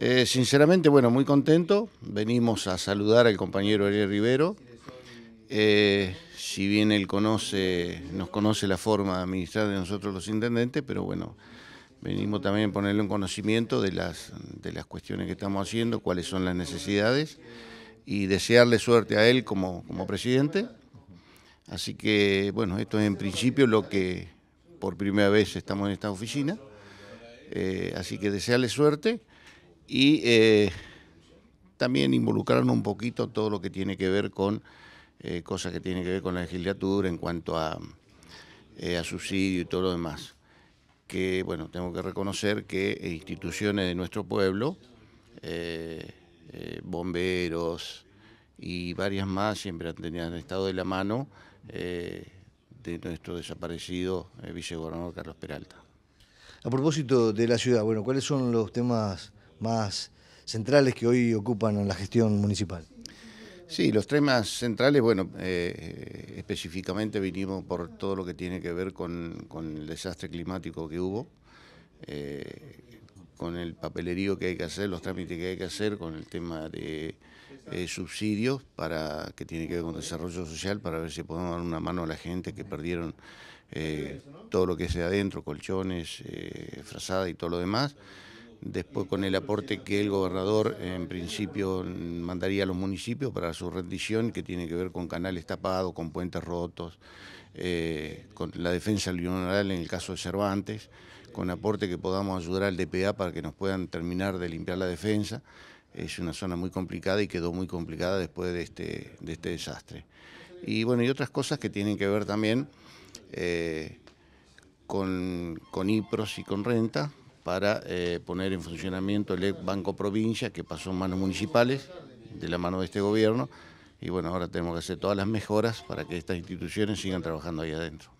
Eh, sinceramente, bueno, muy contento. Venimos a saludar al compañero Ariel Rivero. Eh, si bien él conoce, nos conoce la forma de administrar de nosotros los intendentes, pero bueno, venimos también a ponerle un conocimiento de las, de las cuestiones que estamos haciendo, cuáles son las necesidades y desearle suerte a él como, presidente. Así que, bueno, esto es en principio lo que por primera vez estamos en esta oficina. Eh, así que desearle suerte y eh, también involucraron un poquito todo lo que tiene que ver con eh, cosas que tienen que ver con la legislatura en cuanto eh, a, subsidio y todo lo demás. Que bueno, tengo que reconocer que instituciones de nuestro pueblo, bomberos y varias más siempre han tenido han estado de la mano de nuestro desaparecido vicegobernador Carlos Peralta. A propósito de la ciudad, bueno, ¿cuáles son los temas más centrales que hoy ocupan en la gestión municipal. Sí, los temas centrales, bueno, eh, específicamente vinimos por todo lo que tiene que ver con, el desastre climático que hubo, eh, con el papelerío que hay que hacer, los trámites que hay que hacer, con el tema de eh, subsidios para que tiene que ver con desarrollo social, para ver si podemos dar una mano a la gente que perdieron todo lo que sea adentro, colchones, frazada y todo lo demás después con el aporte que el gobernador en principio mandaría a los municipios para su rendición, que tiene que ver con canales tapados, con puentes rotos, eh, con la defensa litoral en el caso de Cervantes, con aporte que podamos ayudar al DPA para que nos puedan terminar de limpiar la defensa. Es una zona muy complicada y quedó muy complicada después de este, este desastre. Y bueno, y otras cosas que tienen que ver también eh, con, con IPROS y con renta, para eh, poner en funcionamiento el Banco Provincia, que pasó en manos municipales, de la mano de este gobierno, y bueno, ahora tenemos que hacer todas las mejoras para que estas instituciones sigan trabajando ahí adentro.